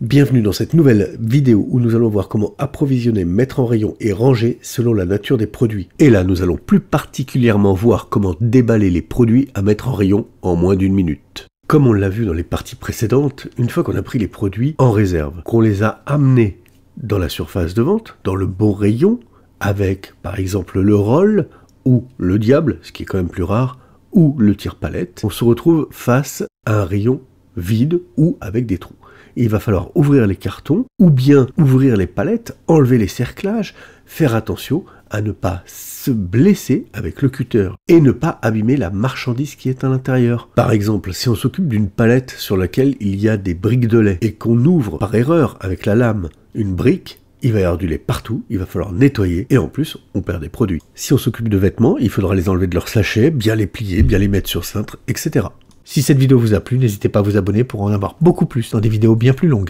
Bienvenue dans cette nouvelle vidéo où nous allons voir comment approvisionner, mettre en rayon et ranger selon la nature des produits. Et là, nous allons plus particulièrement voir comment déballer les produits à mettre en rayon en moins d'une minute. Comme on l'a vu dans les parties précédentes, une fois qu'on a pris les produits en réserve, qu'on les a amenés dans la surface de vente, dans le bon rayon, avec par exemple le roll ou le diable, ce qui est quand même plus rare, ou le tire-palette, on se retrouve face à un rayon vide ou avec des trous. il va falloir ouvrir les cartons ou bien ouvrir les palettes, enlever les cerclages, faire attention à ne pas se blesser avec le cutter et ne pas abîmer la marchandise qui est à l'intérieur. Par exemple, si on s'occupe d'une palette sur laquelle il y a des briques de lait et qu'on ouvre par erreur avec la lame une brique, il va y avoir du lait partout, il va falloir nettoyer et en plus on perd des produits. Si on s'occupe de vêtements, il faudra les enlever de leur sachet, bien les plier, bien les mettre sur cintre, etc. Si cette vidéo vous a plu, n'hésitez pas à vous abonner pour en avoir beaucoup plus dans des vidéos bien plus longues.